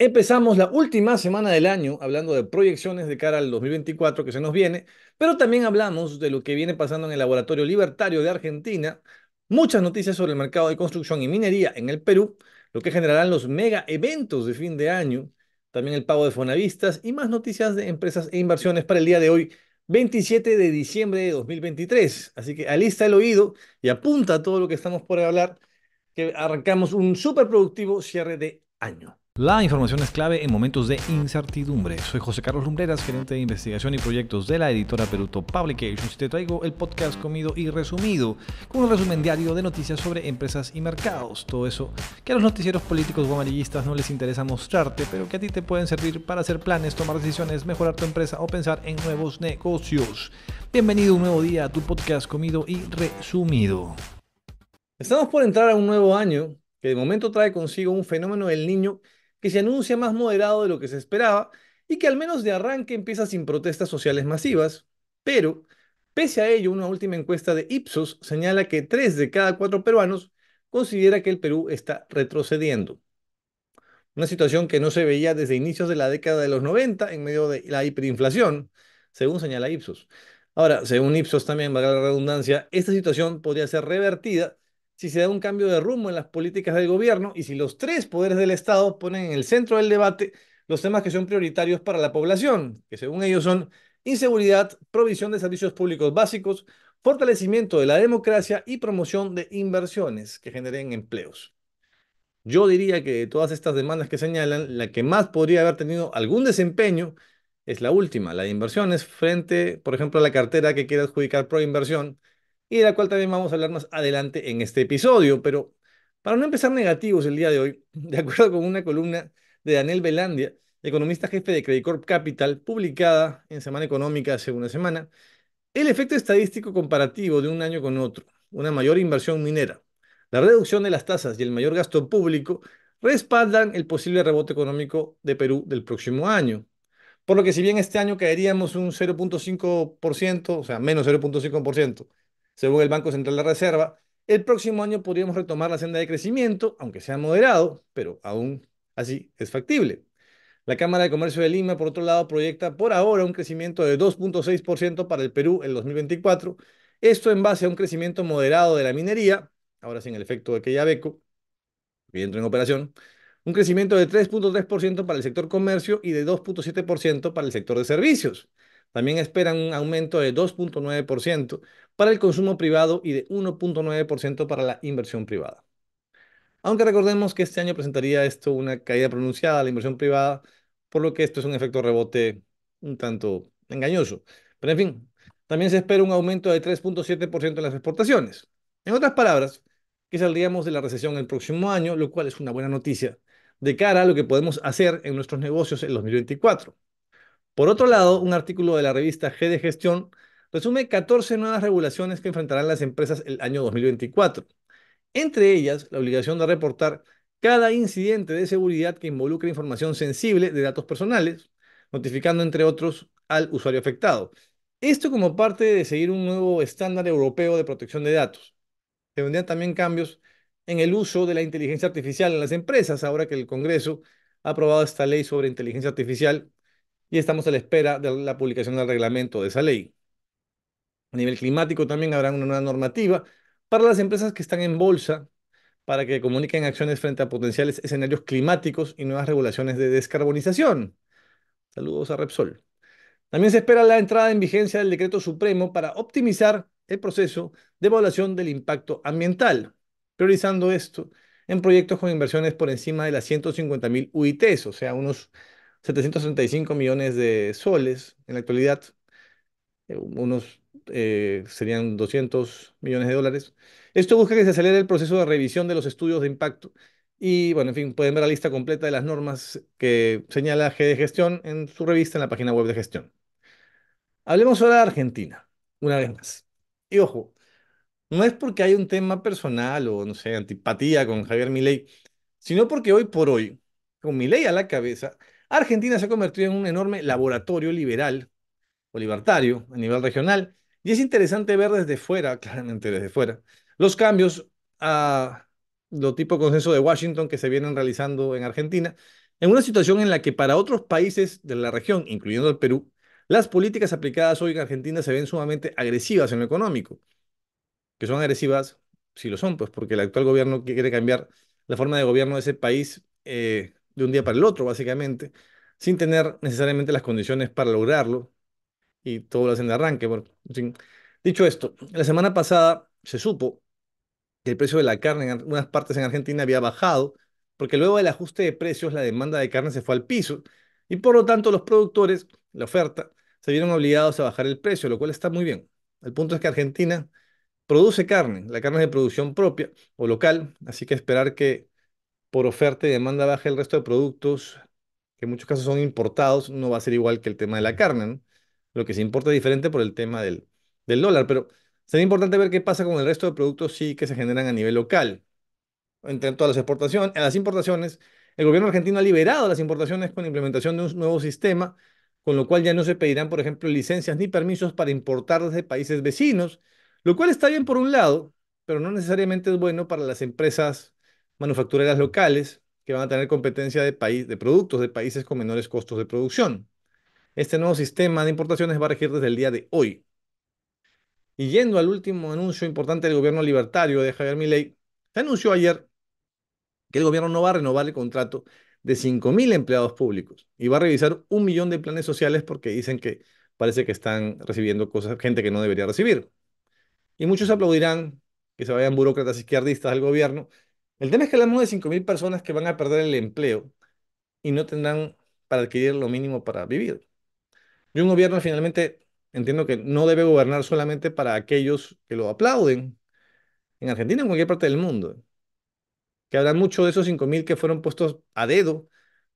Empezamos la última semana del año hablando de proyecciones de cara al 2024 que se nos viene, pero también hablamos de lo que viene pasando en el Laboratorio Libertario de Argentina, muchas noticias sobre el mercado de construcción y minería en el Perú, lo que generarán los mega eventos de fin de año, también el pago de fonavistas y más noticias de empresas e inversiones para el día de hoy, 27 de diciembre de 2023. Así que alista el oído y apunta a todo lo que estamos por hablar, que arrancamos un súper productivo cierre de año. La información es clave en momentos de incertidumbre. Soy José Carlos Lumbreras, gerente de investigación y proyectos de la editora Peruto Publications. Te traigo el podcast comido y resumido, con un resumen diario de noticias sobre empresas y mercados. Todo eso que a los noticieros políticos o amarillistas no les interesa mostrarte, pero que a ti te pueden servir para hacer planes, tomar decisiones, mejorar tu empresa o pensar en nuevos negocios. Bienvenido un nuevo día a tu podcast comido y resumido. Estamos por entrar a un nuevo año que de momento trae consigo un fenómeno del niño que se anuncia más moderado de lo que se esperaba y que al menos de arranque empieza sin protestas sociales masivas, pero pese a ello una última encuesta de Ipsos señala que tres de cada cuatro peruanos considera que el Perú está retrocediendo. Una situación que no se veía desde inicios de la década de los 90 en medio de la hiperinflación, según señala Ipsos. Ahora, según Ipsos también, valga la redundancia, esta situación podría ser revertida si se da un cambio de rumbo en las políticas del gobierno y si los tres poderes del Estado ponen en el centro del debate los temas que son prioritarios para la población, que según ellos son inseguridad, provisión de servicios públicos básicos, fortalecimiento de la democracia y promoción de inversiones que generen empleos. Yo diría que de todas estas demandas que señalan, la que más podría haber tenido algún desempeño es la última, la de inversiones, frente, por ejemplo, a la cartera que quiere adjudicar proinversión, y de la cual también vamos a hablar más adelante en este episodio. Pero para no empezar negativos el día de hoy, de acuerdo con una columna de Daniel velandia economista jefe de Corp Capital, publicada en Semana Económica hace una semana, el efecto estadístico comparativo de un año con otro, una mayor inversión minera, la reducción de las tasas y el mayor gasto público respaldan el posible rebote económico de Perú del próximo año. Por lo que si bien este año caeríamos un 0.5%, o sea, menos 0.5%, según el Banco Central de Reserva, el próximo año podríamos retomar la senda de crecimiento, aunque sea moderado, pero aún así es factible. La Cámara de Comercio de Lima, por otro lado, proyecta por ahora un crecimiento de 2.6% para el Perú en 2024, esto en base a un crecimiento moderado de la minería, ahora sin el efecto de que ya beco, y en operación, un crecimiento de 3.3% para el sector comercio y de 2.7% para el sector de servicios. También esperan un aumento de 2.9% para el consumo privado y de 1.9% para la inversión privada. Aunque recordemos que este año presentaría esto una caída pronunciada a la inversión privada, por lo que esto es un efecto rebote un tanto engañoso. Pero en fin, también se espera un aumento de 3.7% en las exportaciones. En otras palabras, que saldríamos de la recesión el próximo año, lo cual es una buena noticia de cara a lo que podemos hacer en nuestros negocios en 2024. Por otro lado, un artículo de la revista G de Gestión resume 14 nuevas regulaciones que enfrentarán las empresas el año 2024. Entre ellas, la obligación de reportar cada incidente de seguridad que involucre información sensible de datos personales, notificando, entre otros, al usuario afectado. Esto como parte de seguir un nuevo estándar europeo de protección de datos. Se vendrían también cambios en el uso de la inteligencia artificial en las empresas, ahora que el Congreso ha aprobado esta ley sobre inteligencia artificial y estamos a la espera de la publicación del reglamento de esa ley. A nivel climático también habrá una nueva normativa para las empresas que están en bolsa para que comuniquen acciones frente a potenciales escenarios climáticos y nuevas regulaciones de descarbonización. Saludos a Repsol. También se espera la entrada en vigencia del decreto supremo para optimizar el proceso de evaluación del impacto ambiental, priorizando esto en proyectos con inversiones por encima de las 150.000 UITs, o sea, unos 765 millones de soles en la actualidad, eh, unos eh, serían 200 millones de dólares. Esto busca que se acelere el proceso de revisión de los estudios de impacto. Y bueno, en fin, pueden ver la lista completa de las normas que señala G de Gestión en su revista en la página web de gestión. Hablemos ahora de Argentina, una vez más. Y ojo, no es porque hay un tema personal o, no sé, antipatía con Javier Milei, sino porque hoy por hoy, con Milei a la cabeza, Argentina se ha convertido en un enorme laboratorio liberal o libertario a nivel regional y es interesante ver desde fuera, claramente desde fuera, los cambios a lo tipo consenso de Washington que se vienen realizando en Argentina, en una situación en la que para otros países de la región, incluyendo el Perú, las políticas aplicadas hoy en Argentina se ven sumamente agresivas en lo económico, que son agresivas si lo son, pues porque el actual gobierno quiere cambiar la forma de gobierno de ese país eh, de un día para el otro, básicamente, sin tener necesariamente las condiciones para lograrlo y todo lo hacen de arranque. Dicho esto, la semana pasada se supo que el precio de la carne en algunas partes en Argentina había bajado, porque luego del ajuste de precios la demanda de carne se fue al piso y por lo tanto los productores, la oferta, se vieron obligados a bajar el precio, lo cual está muy bien. El punto es que Argentina produce carne, la carne es de producción propia o local, así que esperar que por oferta y demanda baja el resto de productos, que en muchos casos son importados, no va a ser igual que el tema de la carne. Lo que se importa es diferente por el tema del, del dólar, pero sería importante ver qué pasa con el resto de productos sí que se generan a nivel local. Entre a las exportaciones, las importaciones, el gobierno argentino ha liberado las importaciones con la implementación de un nuevo sistema, con lo cual ya no se pedirán, por ejemplo, licencias ni permisos para importar desde países vecinos, lo cual está bien por un lado, pero no necesariamente es bueno para las empresas manufactureras locales que van a tener competencia de, país, de productos de países con menores costos de producción. Este nuevo sistema de importaciones va a regir desde el día de hoy. Y yendo al último anuncio importante del gobierno libertario de Javier Milei, se anunció ayer que el gobierno no va a renovar el contrato de 5.000 empleados públicos y va a revisar un millón de planes sociales porque dicen que parece que están recibiendo cosas, gente que no debería recibir. Y muchos aplaudirán que se vayan burócratas izquierdistas al gobierno el tema es que hablamos de 5.000 personas que van a perder el empleo y no tendrán para adquirir lo mínimo para vivir. Y un gobierno finalmente entiendo que no debe gobernar solamente para aquellos que lo aplauden, en Argentina o en cualquier parte del mundo. Que habrá mucho de esos 5.000 que fueron puestos a dedo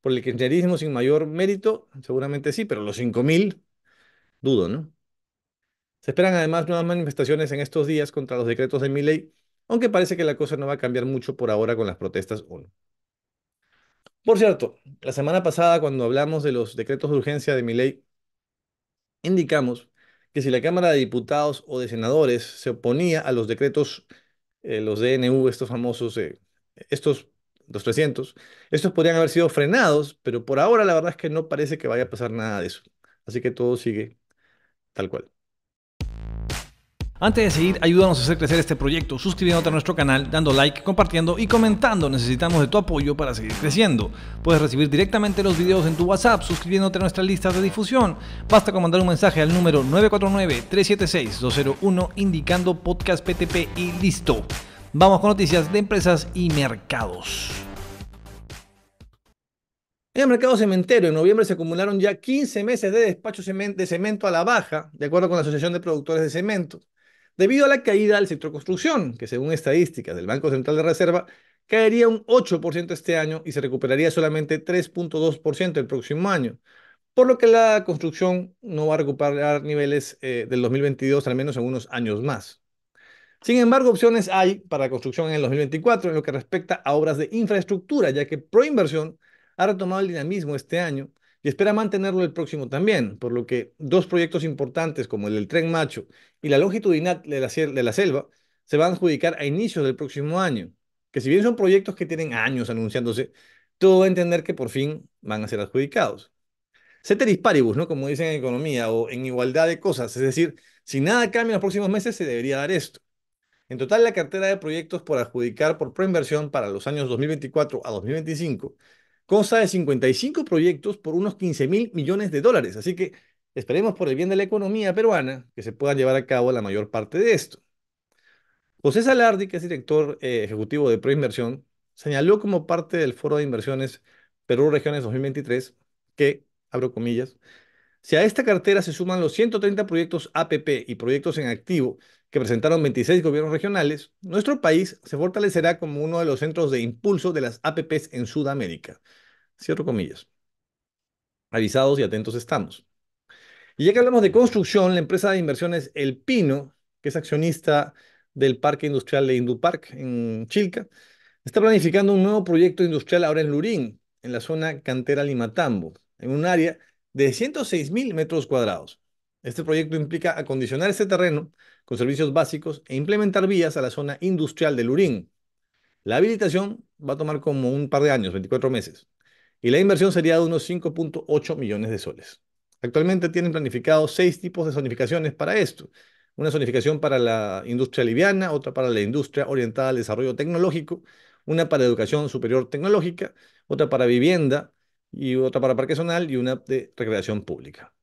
por el kirchnerismo sin mayor mérito, seguramente sí, pero los 5.000, dudo, ¿no? Se esperan además nuevas manifestaciones en estos días contra los decretos de ley? aunque parece que la cosa no va a cambiar mucho por ahora con las protestas Por cierto, la semana pasada cuando hablamos de los decretos de urgencia de mi ley, indicamos que si la Cámara de Diputados o de Senadores se oponía a los decretos, eh, los DNU, estos famosos, eh, estos los 300, estos podrían haber sido frenados, pero por ahora la verdad es que no parece que vaya a pasar nada de eso. Así que todo sigue tal cual. Antes de seguir, ayúdanos a hacer crecer este proyecto suscribiéndote a nuestro canal, dando like, compartiendo y comentando. Necesitamos de tu apoyo para seguir creciendo. Puedes recibir directamente los videos en tu WhatsApp suscribiéndote a nuestra lista de difusión. Basta con mandar un mensaje al número 949-376-201 indicando podcast PTP y listo. Vamos con noticias de empresas y mercados. En el mercado cementero, en noviembre se acumularon ya 15 meses de despacho de cemento a la baja, de acuerdo con la Asociación de Productores de Cemento debido a la caída del sector construcción, que según estadísticas del Banco Central de Reserva, caería un 8% este año y se recuperaría solamente 3.2% el próximo año, por lo que la construcción no va a recuperar niveles eh, del 2022 al menos en unos años más. Sin embargo, opciones hay para construcción en el 2024 en lo que respecta a obras de infraestructura, ya que Proinversión ha retomado el dinamismo este año y espera mantenerlo el próximo también, por lo que dos proyectos importantes como el del tren macho y la longitudinal de la, de la selva se van a adjudicar a inicios del próximo año, que si bien son proyectos que tienen años anunciándose, todo va a entender que por fin van a ser adjudicados. Ceteris paribus, ¿no? Como dicen en economía, o en igualdad de cosas, es decir, si nada cambia en los próximos meses, se debería dar esto. En total, la cartera de proyectos por adjudicar por proinversión para los años 2024 a 2025 consta de 55 proyectos por unos 15 mil millones de dólares. Así que esperemos por el bien de la economía peruana que se pueda llevar a cabo la mayor parte de esto. José Salardi, que es director eh, ejecutivo de Proinversión, señaló como parte del foro de inversiones Perú Regiones 2023 que, abro comillas, si a esta cartera se suman los 130 proyectos APP y proyectos en activo que presentaron 26 gobiernos regionales, nuestro país se fortalecerá como uno de los centros de impulso de las APPs en Sudamérica. (cierto comillas. Avisados y atentos estamos. Y ya que hablamos de construcción, la empresa de inversiones El Pino, que es accionista del Parque Industrial de Indupark en Chilca, está planificando un nuevo proyecto industrial ahora en Lurín, en la zona cantera Limatambo, en un área de 106 mil metros cuadrados. Este proyecto implica acondicionar este terreno con servicios básicos e implementar vías a la zona industrial de Lurín. La habilitación va a tomar como un par de años, 24 meses, y la inversión sería de unos 5.8 millones de soles. Actualmente tienen planificados seis tipos de zonificaciones para esto. Una zonificación para la industria liviana, otra para la industria orientada al desarrollo tecnológico, una para educación superior tecnológica, otra para vivienda, y otra para parque zonal y una de recreación pública.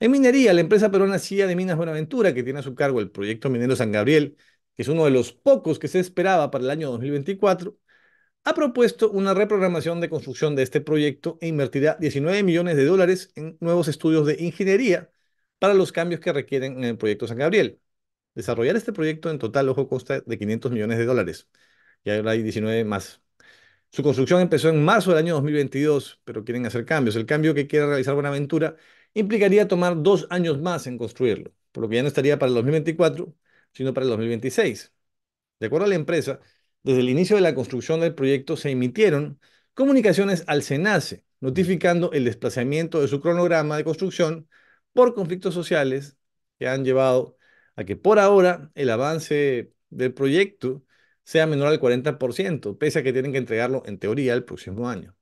En minería, la empresa peruana CIA de Minas Buenaventura, que tiene a su cargo el proyecto minero San Gabriel, que es uno de los pocos que se esperaba para el año 2024, ha propuesto una reprogramación de construcción de este proyecto e invertirá 19 millones de dólares en nuevos estudios de ingeniería para los cambios que requieren en el proyecto San Gabriel. Desarrollar este proyecto en total, ojo, consta de 500 millones de dólares. Y ahora hay 19 más su construcción empezó en marzo del año 2022, pero quieren hacer cambios. El cambio que quiera realizar Buenaventura implicaría tomar dos años más en construirlo, por lo que ya no estaría para el 2024, sino para el 2026. De acuerdo a la empresa, desde el inicio de la construcción del proyecto se emitieron comunicaciones al SENACE, notificando el desplazamiento de su cronograma de construcción por conflictos sociales que han llevado a que por ahora el avance del proyecto sea menor al 40%, pese a que tienen que entregarlo en teoría el próximo año.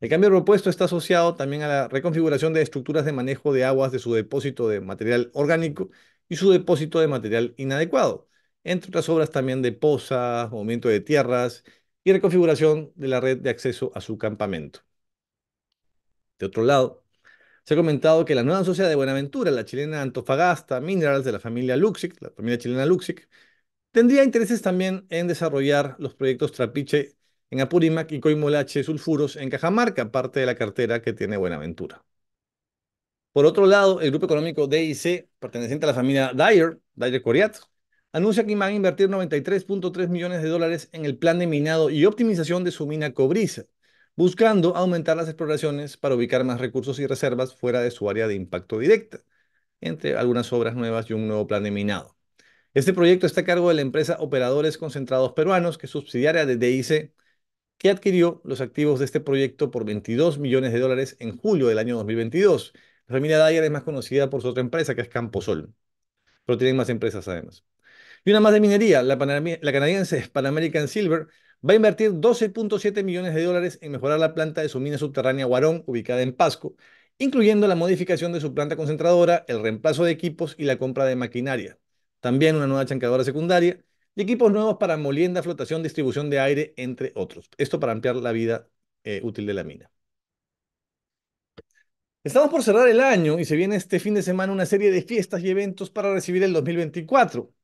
El cambio propuesto está asociado también a la reconfiguración de estructuras de manejo de aguas de su depósito de material orgánico y su depósito de material inadecuado, entre otras obras también de pozas, movimiento de tierras y reconfiguración de la red de acceso a su campamento. De otro lado, se ha comentado que la nueva sociedad de Buenaventura, la chilena Antofagasta Minerals de la familia Luxic, la familia chilena Luxic, Tendría intereses también en desarrollar los proyectos Trapiche en Apurímac y Coimolache Sulfuros en Cajamarca, parte de la cartera que tiene Buenaventura. Por otro lado, el grupo económico DIC, perteneciente a la familia Dyer, Dyer Coriat, anuncia que van a invertir 93.3 millones de dólares en el plan de minado y optimización de su mina cobriza, buscando aumentar las exploraciones para ubicar más recursos y reservas fuera de su área de impacto directa, entre algunas obras nuevas y un nuevo plan de minado. Este proyecto está a cargo de la empresa Operadores Concentrados Peruanos, que es subsidiaria de DIC, que adquirió los activos de este proyecto por 22 millones de dólares en julio del año 2022. La familia Dyer es más conocida por su otra empresa, que es Camposol, pero tienen más empresas además. Y una más de minería, la, canadiense Pan American Silver va a invertir 12.7 millones de dólares en mejorar la planta de su mina subterránea Guarón, ubicada en Pasco, incluyendo la modificación de su planta concentradora, el reemplazo de equipos y la compra de maquinaria también una nueva chancadora secundaria y equipos nuevos para molienda, flotación, distribución de aire, entre otros. Esto para ampliar la vida eh, útil de la mina. Estamos por cerrar el año y se viene este fin de semana una serie de fiestas y eventos para recibir el 2024.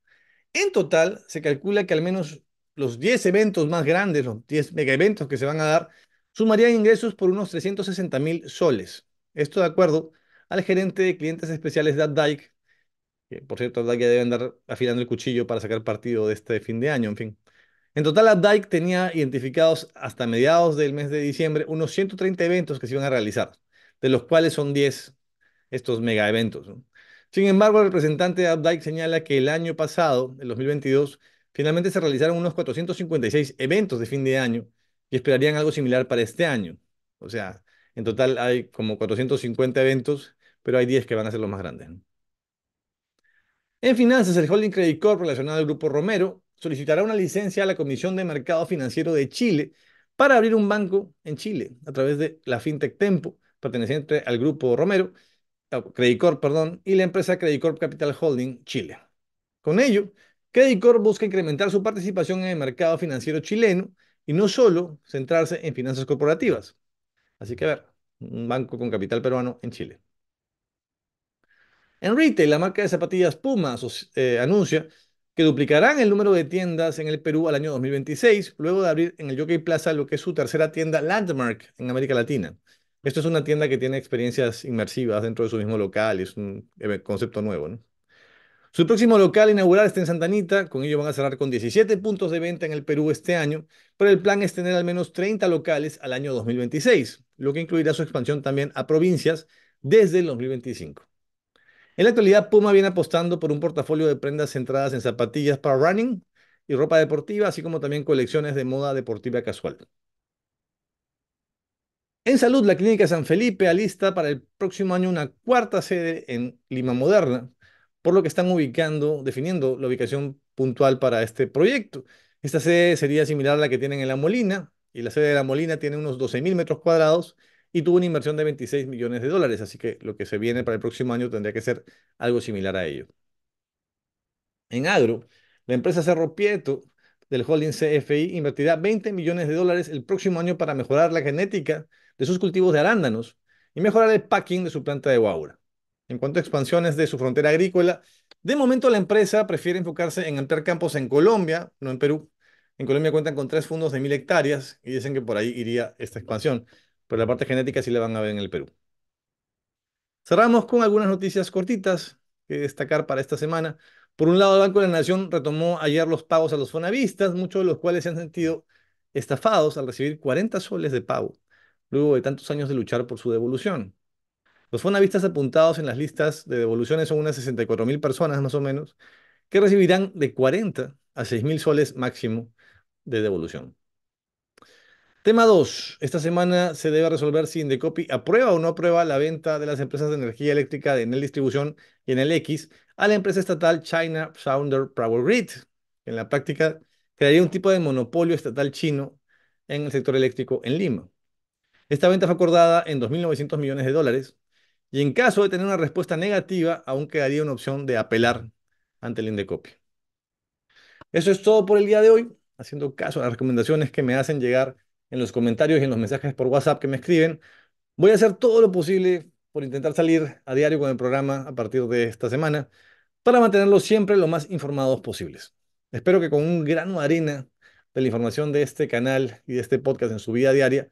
En total, se calcula que al menos los 10 eventos más grandes, los 10 eventos que se van a dar, sumarían ingresos por unos 360 mil soles. Esto de acuerdo al gerente de clientes especiales de Dyke, por cierto, Abdike ya debe andar afilando el cuchillo para sacar partido de este fin de año, en fin. En total, Dyke tenía identificados hasta mediados del mes de diciembre unos 130 eventos que se iban a realizar, de los cuales son 10 estos mega eventos. Sin embargo, el representante de Dyke señala que el año pasado, el 2022, finalmente se realizaron unos 456 eventos de fin de año y esperarían algo similar para este año. O sea, en total hay como 450 eventos, pero hay 10 que van a ser los más grandes. En finanzas, el Holding Credit Corp relacionado al Grupo Romero solicitará una licencia a la Comisión de Mercado Financiero de Chile para abrir un banco en Chile a través de la fintech Tempo, perteneciente al Grupo Romero, eh, Credit Corp, perdón, y la empresa Credit Corp Capital Holding Chile. Con ello, Credit Corp busca incrementar su participación en el mercado financiero chileno y no solo centrarse en finanzas corporativas. Así que a ver, un banco con capital peruano en Chile. En retail, la marca de zapatillas Puma eh, anuncia que duplicarán el número de tiendas en el Perú al año 2026, luego de abrir en el Jockey Plaza lo que es su tercera tienda Landmark en América Latina. Esto es una tienda que tiene experiencias inmersivas dentro de su mismo local es un eh, concepto nuevo. Su próximo local inaugural está en Santanita, con ello van a cerrar con 17 puntos de venta en el Perú este año, pero el plan es tener al menos 30 locales al año 2026, lo que incluirá su expansión también a provincias desde el 2025. En la actualidad, Puma viene apostando por un portafolio de prendas centradas en zapatillas para running y ropa deportiva, así como también colecciones de moda deportiva casual. En salud, la Clínica San Felipe alista para el próximo año una cuarta sede en Lima Moderna, por lo que están ubicando, definiendo la ubicación puntual para este proyecto. Esta sede sería similar a la que tienen en La Molina, y la sede de La Molina tiene unos 12.000 metros cuadrados y tuvo una inversión de 26 millones de dólares, así que lo que se viene para el próximo año tendría que ser algo similar a ello. En agro, la empresa Cerro Pieto del holding CFI invertirá 20 millones de dólares el próximo año para mejorar la genética de sus cultivos de arándanos y mejorar el packing de su planta de guaura. En cuanto a expansiones de su frontera agrícola, de momento la empresa prefiere enfocarse en ampliar campos en Colombia, no en Perú. En Colombia cuentan con tres fondos de mil hectáreas y dicen que por ahí iría esta expansión pero la parte genética sí la van a ver en el Perú. Cerramos con algunas noticias cortitas que destacar para esta semana. Por un lado, el Banco de la Nación retomó ayer los pagos a los fonavistas, muchos de los cuales se han sentido estafados al recibir 40 soles de pago, luego de tantos años de luchar por su devolución. Los fonavistas apuntados en las listas de devoluciones son unas 64 mil personas más o menos, que recibirán de 40 a 6 mil soles máximo de devolución. Tema 2. Esta semana se debe resolver si Indecopi aprueba o no aprueba la venta de las empresas de energía eléctrica de el Distribución y el X a la empresa estatal China founder Power Grid, en la práctica crearía un tipo de monopolio estatal chino en el sector eléctrico en Lima. Esta venta fue acordada en 2.900 millones de dólares y en caso de tener una respuesta negativa, aún quedaría una opción de apelar ante el Indecopi. Eso es todo por el día de hoy, haciendo caso a las recomendaciones que me hacen llegar en los comentarios y en los mensajes por WhatsApp que me escriben. Voy a hacer todo lo posible por intentar salir a diario con el programa a partir de esta semana para mantenerlos siempre lo más informados posibles. Espero que con un grano de arena de la información de este canal y de este podcast en su vida diaria,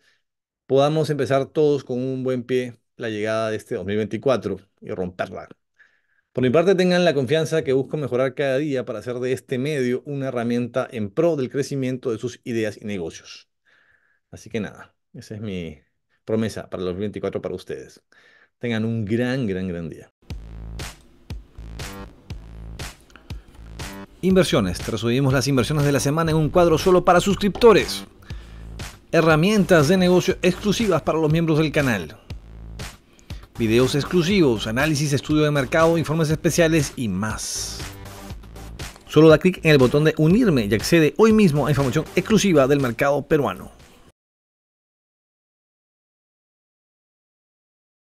podamos empezar todos con un buen pie la llegada de este 2024 y romperla. Por mi parte, tengan la confianza que busco mejorar cada día para hacer de este medio una herramienta en pro del crecimiento de sus ideas y negocios. Así que nada, esa es mi promesa para los 24 para ustedes. Tengan un gran, gran, gran día. Inversiones. Resumimos las inversiones de la semana en un cuadro solo para suscriptores. Herramientas de negocio exclusivas para los miembros del canal. Videos exclusivos, análisis, estudio de mercado, informes especiales y más. Solo da clic en el botón de unirme y accede hoy mismo a información exclusiva del mercado peruano.